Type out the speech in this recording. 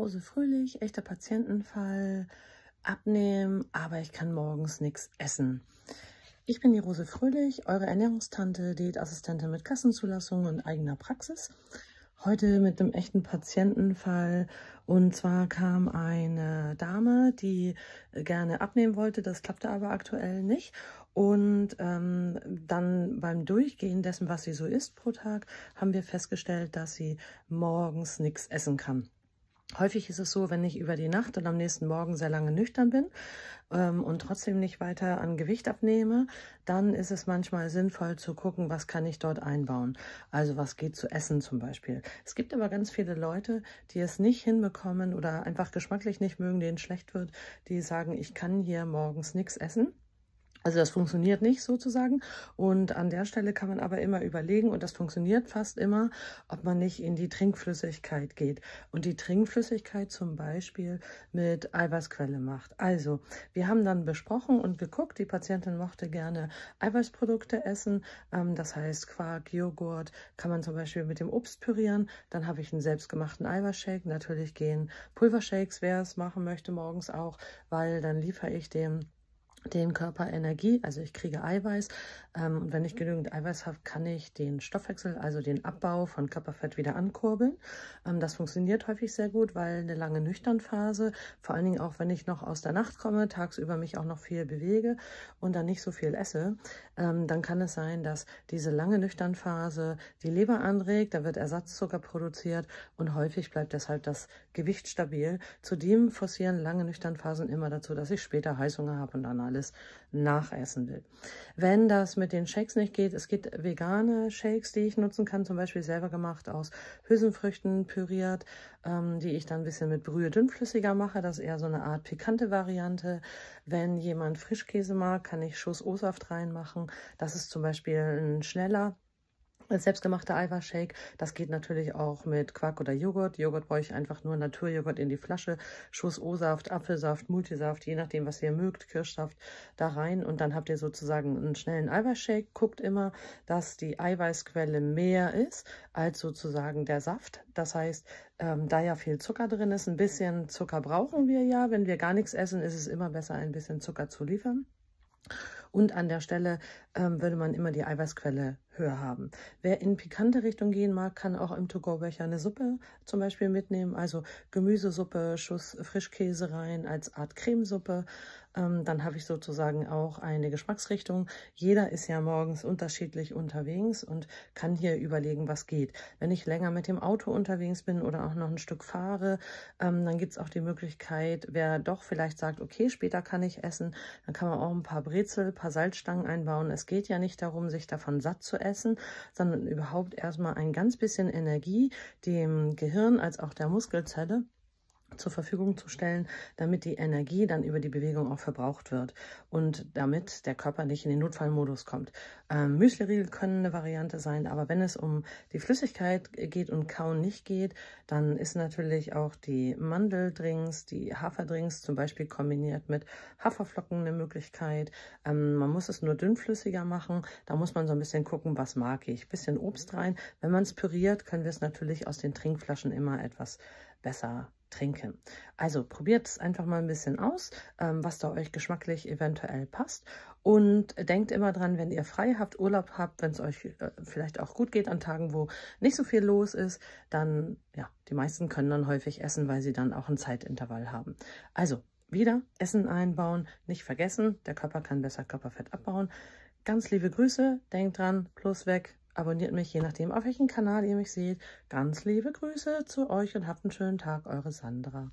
Rose Fröhlich, echter Patientenfall, abnehmen, aber ich kann morgens nichts essen. Ich bin die Rose Fröhlich, eure Ernährungstante, Diätassistentin mit Kassenzulassung und eigener Praxis. Heute mit einem echten Patientenfall. Und zwar kam eine Dame, die äh, gerne abnehmen wollte, das klappte aber aktuell nicht. Und ähm, dann beim Durchgehen dessen, was sie so isst pro Tag, haben wir festgestellt, dass sie morgens nichts essen kann. Häufig ist es so, wenn ich über die Nacht und am nächsten Morgen sehr lange nüchtern bin ähm, und trotzdem nicht weiter an Gewicht abnehme, dann ist es manchmal sinnvoll zu gucken, was kann ich dort einbauen. Also was geht zu essen zum Beispiel. Es gibt aber ganz viele Leute, die es nicht hinbekommen oder einfach geschmacklich nicht mögen, denen schlecht wird, die sagen, ich kann hier morgens nichts essen also das funktioniert nicht sozusagen und an der Stelle kann man aber immer überlegen und das funktioniert fast immer, ob man nicht in die Trinkflüssigkeit geht und die Trinkflüssigkeit zum Beispiel mit Eiweißquelle macht. Also wir haben dann besprochen und geguckt, die Patientin mochte gerne Eiweißprodukte essen, ähm, das heißt Quark, Joghurt kann man zum Beispiel mit dem Obst pürieren, dann habe ich einen selbstgemachten Eiweißshake, natürlich gehen Pulvershakes, wer es machen möchte morgens auch, weil dann liefere ich dem den Körper Energie, also ich kriege Eiweiß ähm, und wenn ich genügend Eiweiß habe, kann ich den Stoffwechsel, also den Abbau von Körperfett wieder ankurbeln. Ähm, das funktioniert häufig sehr gut, weil eine lange Nüchternphase, vor allen Dingen auch wenn ich noch aus der Nacht komme, tagsüber mich auch noch viel bewege und dann nicht so viel esse, ähm, dann kann es sein, dass diese lange Nüchternphase die Leber anregt, da wird Ersatzzucker produziert und häufig bleibt deshalb das Gewicht stabil. Zudem forcieren lange Nüchternphasen immer dazu, dass ich später Heißhunger habe und danach alles nachessen will. Wenn das mit den Shakes nicht geht, es gibt vegane Shakes, die ich nutzen kann, zum Beispiel selber gemacht aus Hülsenfrüchten püriert, ähm, die ich dann ein bisschen mit Brühe dünnflüssiger mache. Das ist eher so eine Art pikante Variante. Wenn jemand Frischkäse mag, kann ich Schuss O-Saft reinmachen. Das ist zum Beispiel ein schneller selbstgemachter Eiweißshake. Das geht natürlich auch mit Quark oder Joghurt. Joghurt brauche ich einfach nur Naturjoghurt in die Flasche. Schuss O-Saft, Apfelsaft, Multisaft, je nachdem, was ihr mögt, Kirschsaft da rein. Und dann habt ihr sozusagen einen schnellen Eiweißshake. Guckt immer, dass die Eiweißquelle mehr ist als sozusagen der Saft. Das heißt, ähm, da ja viel Zucker drin ist, ein bisschen Zucker brauchen wir ja. Wenn wir gar nichts essen, ist es immer besser, ein bisschen Zucker zu liefern. Und an der Stelle ähm, würde man immer die Eiweißquelle höher haben. Wer in pikante Richtung gehen mag, kann auch im To-Go-Becher eine Suppe zum Beispiel mitnehmen. Also Gemüsesuppe, Schuss Frischkäse rein als Art Cremesuppe. Ähm, dann habe ich sozusagen auch eine Geschmacksrichtung. Jeder ist ja morgens unterschiedlich unterwegs und kann hier überlegen, was geht. Wenn ich länger mit dem Auto unterwegs bin oder auch noch ein Stück fahre, ähm, dann gibt es auch die Möglichkeit, wer doch vielleicht sagt, okay, später kann ich essen, dann kann man auch ein paar Brezel, ein paar Salzstangen einbauen. Es geht ja nicht darum, sich davon satt zu essen, sondern überhaupt erstmal ein ganz bisschen Energie dem Gehirn als auch der Muskelzelle zur Verfügung zu stellen, damit die Energie dann über die Bewegung auch verbraucht wird und damit der Körper nicht in den Notfallmodus kommt. Ähm, Müsliriegel können eine Variante sein, aber wenn es um die Flüssigkeit geht und Kauen nicht geht, dann ist natürlich auch die Mandeldrinks, die Haferdrinks zum Beispiel kombiniert mit Haferflocken eine Möglichkeit. Ähm, man muss es nur dünnflüssiger machen, da muss man so ein bisschen gucken, was mag ich. Bisschen Obst rein. Wenn man es püriert, können wir es natürlich aus den Trinkflaschen immer etwas besser trinken. Also probiert es einfach mal ein bisschen aus, ähm, was da euch geschmacklich eventuell passt. Und denkt immer dran, wenn ihr frei habt, Urlaub habt, wenn es euch äh, vielleicht auch gut geht an Tagen, wo nicht so viel los ist, dann, ja, die meisten können dann häufig essen, weil sie dann auch ein Zeitintervall haben. Also wieder Essen einbauen, nicht vergessen, der Körper kann besser Körperfett abbauen. Ganz liebe Grüße, denkt dran, plus weg, abonniert mich, je nachdem, auf welchen Kanal ihr mich seht. Ganz liebe Grüße zu euch und habt einen schönen Tag, eure Sandra.